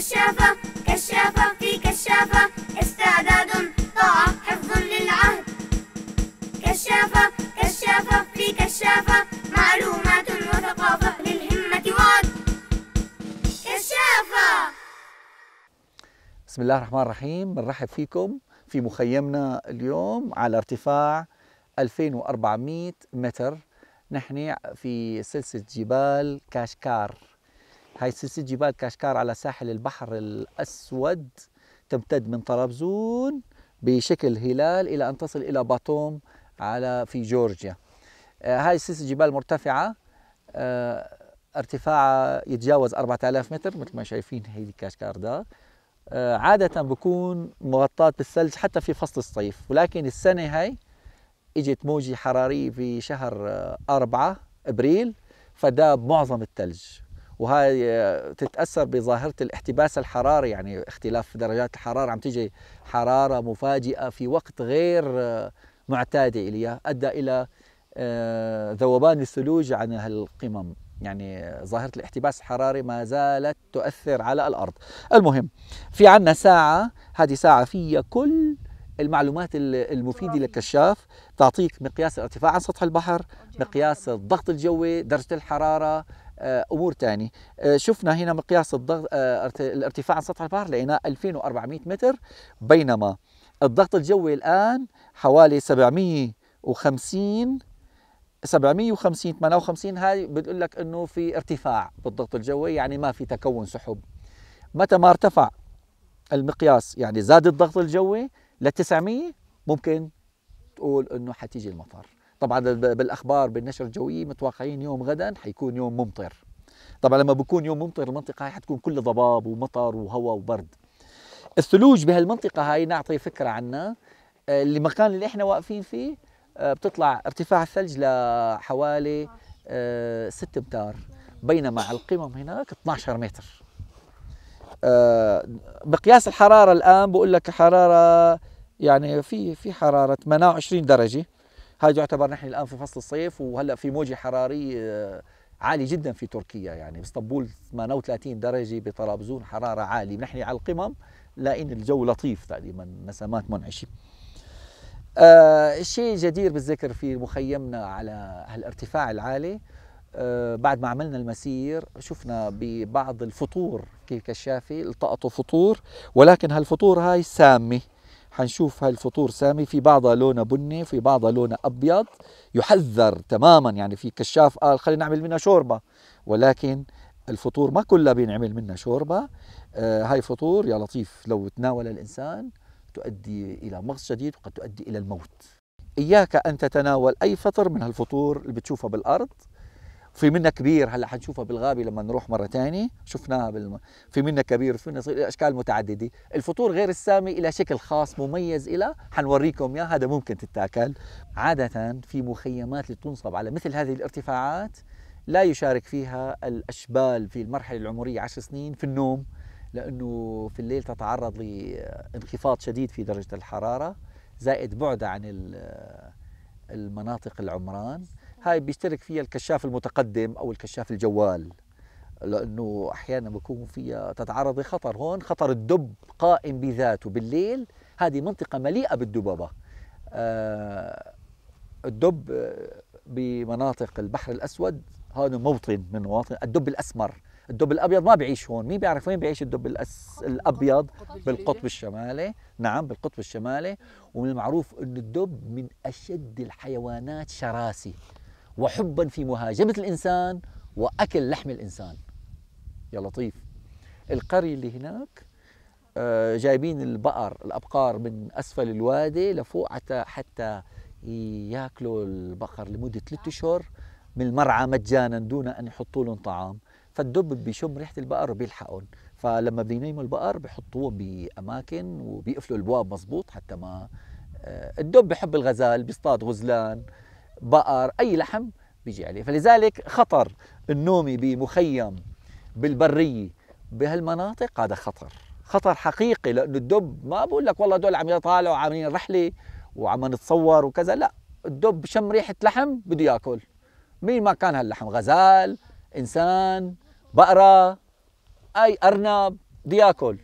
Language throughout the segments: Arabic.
كشافة كشافة في كشافة استعداد طاعة حفظ للعهد كشافة كشافة في كشافة معلومات وثقافة للهمة وعد كشافة بسم الله الرحمن الرحيم بنرحب فيكم في مخيمنا اليوم على ارتفاع 2400 متر نحن في سلسلة جبال كاشكار هاي سلسلة جبال كاشكار على ساحل البحر الأسود تمتد من طرابزون بشكل هلال إلى أن تصل إلى باتوم على في جورجيا آه، هاي سلسلة جبال مرتفعة آه، ارتفاعها يتجاوز 4000 متر مثل ما شايفين هيدي كاشكار ده آه، عادة بكون مغطاة بالثلج حتى في فصل الصيف ولكن السنة هاي اجت موجة حرارية في شهر أربعة أبريل فداب معظم الثلج وهاي آه، تتاثر بظاهره الاحتباس الحراري يعني اختلاف درجات الحراره عم تيجي حراره مفاجئه في وقت غير آه، معتاده اليها ادى الى آه، ذوبان الثلوج عن هالقمم يعني ظاهرة الاحتباس الحراري ما زالت تؤثر على الأرض المهم في عنا ساعة هذه ساعة فيها كل المعلومات المفيده للكشاف تعطيك مقياس الارتفاع عن سطح البحر مقياس الضغط الجوي درجه الحراره آه، امور ثانيه آه، شفنا هنا مقياس الضغط آه، الارتفاع عن سطح البحر لقيناه 2400 متر بينما الضغط الجوي الان حوالي 750 750 58 هاي بتقول لك انه في ارتفاع بالضغط الجوي يعني ما في تكون سحب متى ما ارتفع المقياس يعني زاد الضغط الجوي ل 900 ممكن تقول انه حتيجي المطر طبعا بالاخبار بالنشر الجويه متوقعين يوم غدا حيكون يوم ممطر طبعا لما بكون يوم ممطر المنطقه هاي حتكون كل ضباب ومطر وهواء وبرد الثلوج بهالمنطقه هاي نعطي فكره عنها آه، المكان اللي احنا واقفين فيه آه، بتطلع ارتفاع الثلج لحوالي 6 آه، امتار بينما على القمم هناك 12 متر مقياس الحراره الان بقول لك حراره يعني في في حراره 28 20 درجه هذا يعتبر نحن الان في فصل الصيف وهلا في موجه حرارية آه، عالي جدا في تركيا يعني باسطنبول 38 درجه بطرابزون حراره عاليه نحن على القمم لان الجو لطيف تقريبا نسمات منعشه آه الشيء الجدير بالذكر في مخيمنا على هالارتفاع العالي آه بعد ما عملنا المسير شفنا ببعض الفطور كيف كشافي التقطوا فطور ولكن هالفطور هاي سامه حنشوف هالفطور سامي في بعضها لونه بني في بعضها لونه أبيض يحذر تماما يعني في كشاف قال آه، خلينا نعمل منها شوربة ولكن الفطور ما كلها بينعمل منها شوربة آه هاي فطور يا لطيف لو تناول الإنسان تؤدي إلى مغص شديد وقد تؤدي إلى الموت إياك أن تتناول أي فطر من هالفطور اللي بتشوفها بالأرض في منا كبير هلا حنشوفها بالغابه لما نروح مره ثانيه شفناها بالم... في منا كبير في منا صغير اشكال متعدده الفطور غير السامي إلى شكل خاص مميز إلى حنوريكم اياه هذا ممكن تتاكل عاده في مخيمات اللي على مثل هذه الارتفاعات لا يشارك فيها الاشبال في المرحله العمريه 10 سنين في النوم لانه في الليل تتعرض لانخفاض شديد في درجه الحراره زائد بعدها عن المناطق العمران هاي بيشترك فيها الكشاف المتقدم او الكشاف الجوال لانه احيانا بكون فيها تتعرض لخطر هون خطر الدب قائم بذاته بالليل هذه منطقه مليئه بالدببه آه الدب بمناطق البحر الاسود هذا موطن من مواطن الدب الاسمر الدب الابيض ما بيعيش هون مين بيعرف وين بيعيش الدب الأس... الابيض بالقطب الشمالي نعم بالقطب الشمالي ومن المعروف ان الدب من اشد الحيوانات شراسه وحبا في مهاجمة الإنسان وأكل لحم الإنسان يا لطيف القرية اللي هناك آه، جايبين البقر الأبقار من أسفل الوادي لفوق حتى حتى ياكلوا البقر لمدة ثلاثة أشهر من المرعى مجانا دون أن يحطوا لهم طعام فالدب بيشم ريحة البقر وبيلحقهم فلما بينيموا البقر بحطوهم بأماكن وبيقفلوا البواب مزبوط حتى ما آه، الدب بحب الغزال بيصطاد غزلان بقر اي لحم بيجي عليه فلذلك خطر النوم بمخيم بالبريه بهالمناطق هذا خطر خطر حقيقي لانه الدب ما بقول لك والله دول عم يطالعوا عاملين رحله وعم نتصور وكذا لا الدب شم ريحه لحم بده ياكل مين ما كان هاللحم غزال انسان بقره اي ارنب بده ياكل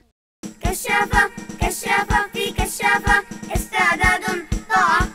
كشافه كشافه في كشافه استعداد طاعه